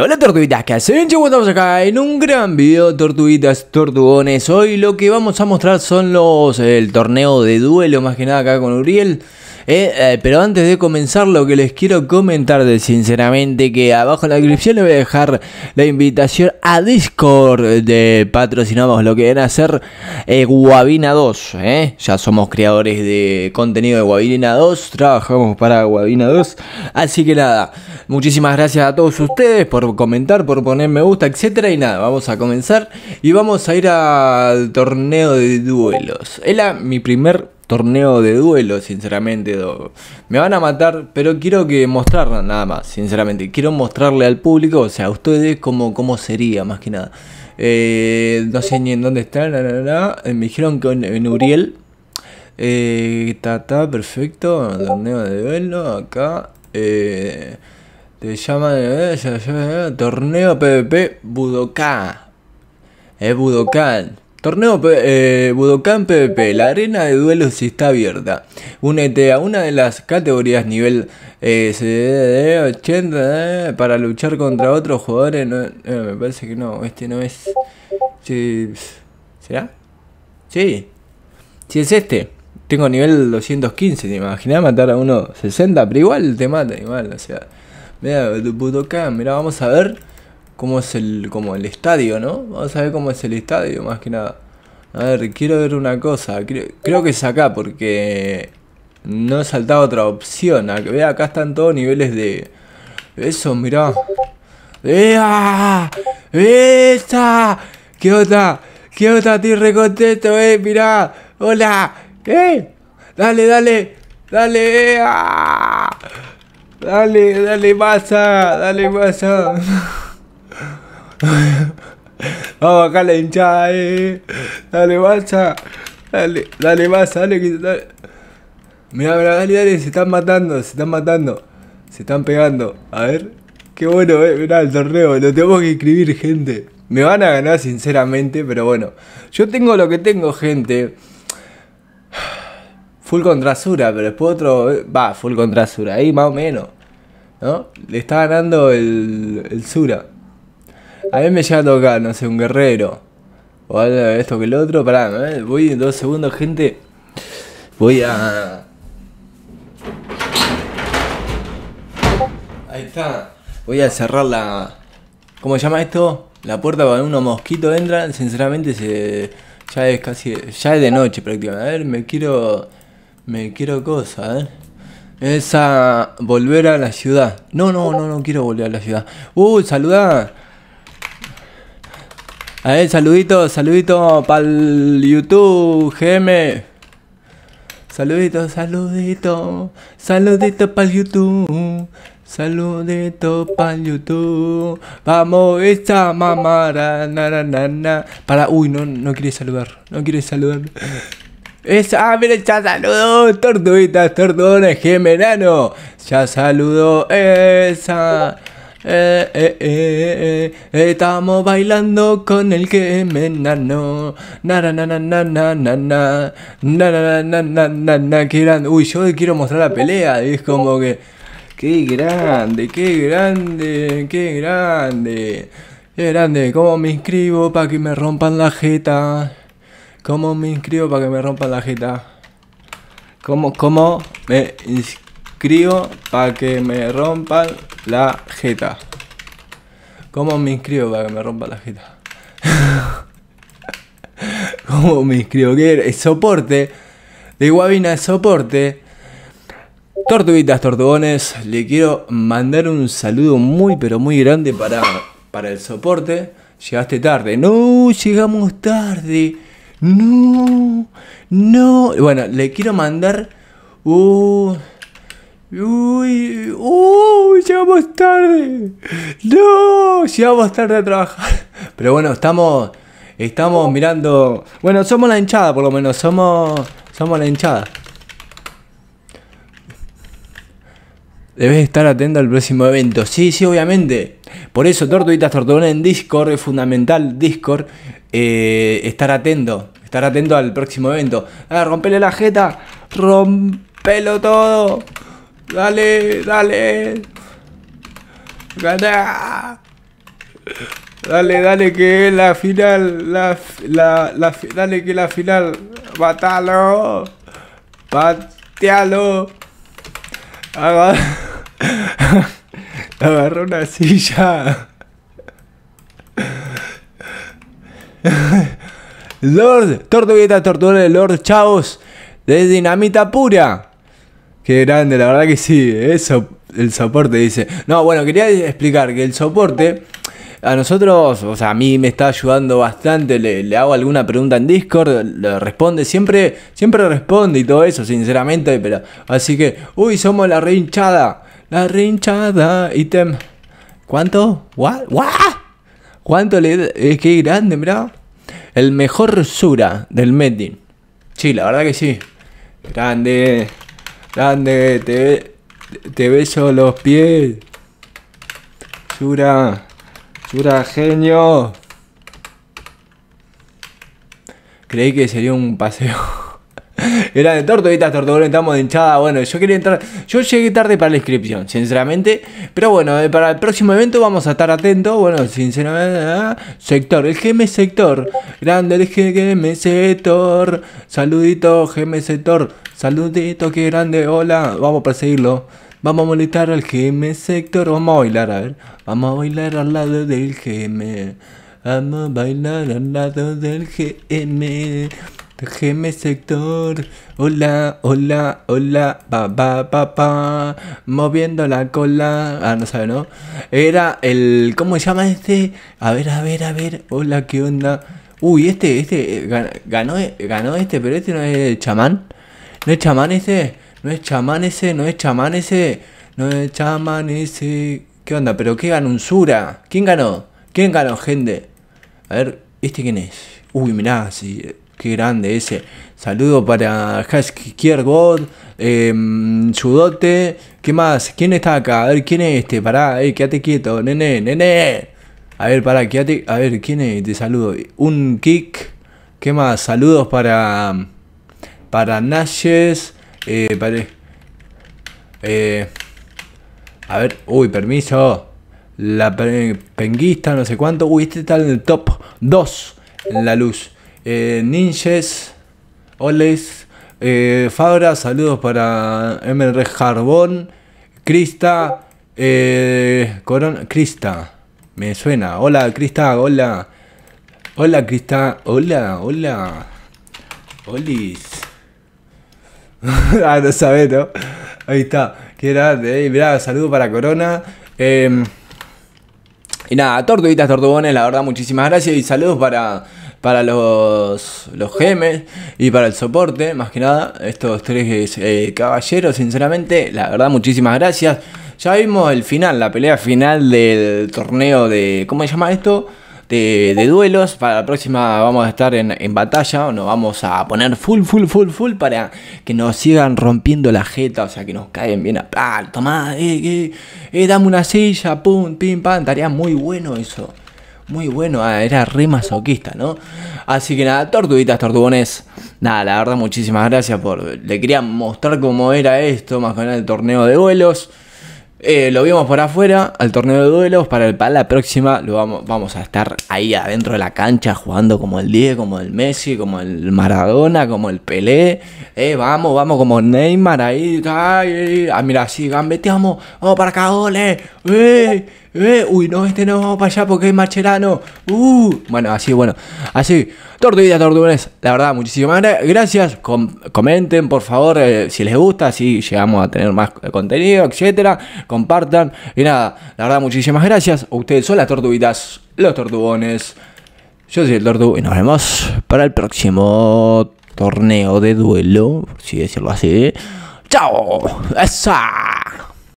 hola tortuguitas, ¿qué hacen chicos? Estamos acá en un gran video tortuguitas, tortugones Hoy lo que vamos a mostrar son los, el torneo de duelo más que nada acá con Uriel eh, eh, pero antes de comenzar, lo que les quiero comentar de sinceramente que abajo en la descripción les voy a dejar la invitación a Discord de patrocinamos lo que viene a ser eh, Guavina 2. Ya somos creadores de contenido de Guavina 2, trabajamos para Guavina 2. Así que nada, muchísimas gracias a todos ustedes por comentar, por poner me gusta, etcétera. Y nada, vamos a comenzar y vamos a ir al torneo de duelos. Era mi primer torneo de duelo, sinceramente. Me van a matar, pero quiero que mostrar nada más, sinceramente. Quiero mostrarle al público, o sea, a ustedes, cómo, cómo sería, más que nada. Eh, no sé ni en dónde está, eh, me dijeron que en, Uriel. está eh, perfecto, torneo de duelo, acá. te llama torneo PvP Budokan. Es Budokan. Torneo eh, Budokan PvP, la arena de duelos está abierta. Únete a una de las categorías nivel 80 eh, para luchar contra otros jugadores. Eh, me parece que no, este no es... ¿Será? Sí. Si es este. Tengo nivel 215, ¿te imaginas matar a uno 60? Pero igual te mata, igual, o sea... Mira, Budokan, mira, vamos a ver cómo es el, como el estadio, ¿no? Vamos a ver cómo es el estadio, más que nada. A ver, quiero ver una cosa. Creo, que es acá, porque no he saltado otra opción. vea acá están todos niveles de... Eso, mirá. vea, ¡Esta! ¿Qué onda? ¿Qué onda? Estoy recontento, eh. Mirá. Hola. ¿qué? Dale, dale. Dale. Dale, dale pasa Dale pasa Vamos acá la hinchada, eh. Dale, masa Dale, dale, más, dale, que dale. Mirá, mirá, dale, dale, se están matando, se están matando. Se están pegando. A ver. Qué bueno, eh. Mirá el torneo. Lo tengo que escribir, gente. Me van a ganar, sinceramente, pero bueno. Yo tengo lo que tengo, gente. Full contra Sura, pero después otro. Eh, va, full contra Sura, ahí más o menos. ¿No? Le está ganando el, el Sura. A mí me llega a tocar, no sé, un guerrero. O algo de esto que el otro. Pará, voy en dos segundos, gente. Voy a... Ahí está. Voy a cerrar la... ¿Cómo se llama esto? La puerta para unos mosquitos entran. Sinceramente se... Ya es casi... Ya es de noche prácticamente. A ver, me quiero... Me quiero cosas eh. Es a volver a la ciudad. No, no, no, no quiero volver a la ciudad. Uh, saludar. A ver, saludito, saludito para YouTube, GM. Saludito, saludito, saludito para el YouTube. Saludito para YouTube. Vamos, esta mamara, Para, uy, no, no quiere saludar. No quiere saludar. Esa, ah, miren, ya saludó. Tortuguitas, tortugones, Nano. Ya saludó esa. Eh, eh, eh, eh, estamos bailando con el que me nano. Na na na na na na na na na na na na na grande. Uy, yo quiero mostrar la pelea. Es como que qué grande, qué grande, qué grande. Qué grande, cómo me inscribo para que me rompan la jeta. Cómo me inscribo para que me rompan la jeta. ¿Cómo, cómo me inscribo? inscribo para que me rompan la jeta? ¿Cómo me inscribo para que me rompa la jeta? ¿Cómo me inscribo? ¿Qué el Soporte. De Guavina el soporte. Tortuguitas, tortugones, le quiero mandar un saludo muy pero muy grande para, para el soporte. Llegaste tarde. No, llegamos tarde. No, no. Bueno, le quiero mandar un... Uy, uy, llegamos tarde. No, llegamos tarde a trabajar. Pero bueno, estamos, estamos mirando. Bueno, somos la hinchada, por lo menos. Somos, somos la hinchada. Debes estar atento al próximo evento. Sí, sí, obviamente. Por eso, Tortuitas Tortugones en Discord es fundamental. Discord, eh, estar atento. Estar atento al próximo evento. ver, rompele la jeta. Rompelo todo. Dale, dale. Gana. Dale, dale, que la final. La, la, la, dale, que la final. ¡Mátalo! Patealo. Agarra, una silla. Lord, Tortuguita Tortuga Lord ¡Chavos! de Dinamita Pura. Qué grande, la verdad que sí, eso, ¿eh? el soporte dice. No, bueno, quería explicar que el soporte a nosotros, o sea, a mí me está ayudando bastante, le, hago alguna pregunta en Discord, le responde, siempre, siempre responde y todo eso, sinceramente, pero así que, uy, somos la reinchada, la reinchada, ítem. ¿Cuánto? ¿What? ¿Cuánto le es eh, que grande, mira El mejor Sura del Metin. Sí, la verdad que sí. Grande. Grande, te, beso los pies. Sura, Sura, genio. Creí que sería un paseo. Era de tortuguitas, tortugones, estamos de hinchada. Bueno, yo quería entrar. Yo llegué tarde para la inscripción, sinceramente. Pero bueno, eh, para el próximo evento vamos a estar atentos. Bueno, sinceramente. ¿eh? Sector, el GM Sector. Grande el GM Sector. Saludito, GM Sector. Saludito, qué grande. Hola. Vamos a seguirlo, Vamos a molestar al GM Sector. Vamos a bailar, a ver. Vamos a bailar al lado del GM. Vamos a bailar al lado del GM. Déjeme sector. Hola, hola, hola. Pa, pa, pa, pa. Moviendo la cola. Ah, no sabe, ¿no? Era el. ¿Cómo se llama este? A ver, a ver, a ver. Hola, ¿qué onda? Uy, este, este. Eh, ganó, ganó este, pero este no es el chamán. No es chamán ese. No es chamán ese. No es chamán ese. No es chamán ese. ¿Qué onda? ¿Pero qué ganó? ¿Quién ganó? ¿Quién ganó, gente? A ver, ¿este quién es? Uy, mirá, sí. Eh. Qué grande ese. Saludo para Haskiergod, eh, em, Sudote. ¿Qué más? ¿Quién está acá? A ver, ¿quién es este? Pará, eh, quédate quieto, nene, nene. A ver, pará, quédate. A ver, ¿quién es? Te saludo. Un kick. ¿Qué más? Saludos para. Para Nashes. Eh, eh, a ver, uy, permiso. La penguista, no sé cuánto. Uy, este está en el top 2 en la luz eh, Oles, eh, Fabra, saludos para MR Jarbón, Crista, eh, Corona, Crista, me suena, hola Crista, hola, hola Crista, hola, hola, Olis, ah, no ¿no? Ahí está, qué grande, eh, saludo para Corona, em, y nada, tortuguitas, tortugones, la verdad, muchísimas gracias y saludos para para los, los gemes y para el soporte, más que nada, estos tres eh, caballeros, sinceramente, la verdad, muchísimas gracias. Ya vimos el final, la pelea final del torneo de, ¿cómo se llama esto? De, duelos. Para la próxima vamos a estar en, en, batalla. Nos vamos a poner full, full, full, full para que nos sigan rompiendo la jeta. O sea, que nos caen bien a pal. más eh, eh, eh, dame una silla, pum, pim, pam. Estaría muy bueno eso muy bueno. Ah, era re masoquista, ¿no? Así que nada, tortuguitas, tortugones. Nada, la verdad, muchísimas gracias por. Le quería mostrar cómo era esto, más que nada el torneo de duelos. Eh, lo vimos por afuera, al torneo de duelos. Para, el, para la próxima lo vamos, vamos a estar ahí adentro de la cancha jugando como el Diego, como el Messi, como el Maradona, como el Pelé. Eh, vamos, vamos como Neymar ahí. Ah, mira, así gambeteamos. Vamos para acá, eh. Eh, uy, no, este no, vamos para allá porque es Marcherano. Uh, bueno, así, bueno, así. Tortuguita, tortugones, la verdad, muchísimas gracias. comenten, por favor, eh, si les gusta, si llegamos a tener más contenido, etcétera. Compartan. Y nada, la verdad, muchísimas gracias. Ustedes son las tortuguitas, los tortugones. Yo soy el tortu y nos vemos para el próximo torneo de duelo, si decirlo así. ¡Chao! ¡Esa!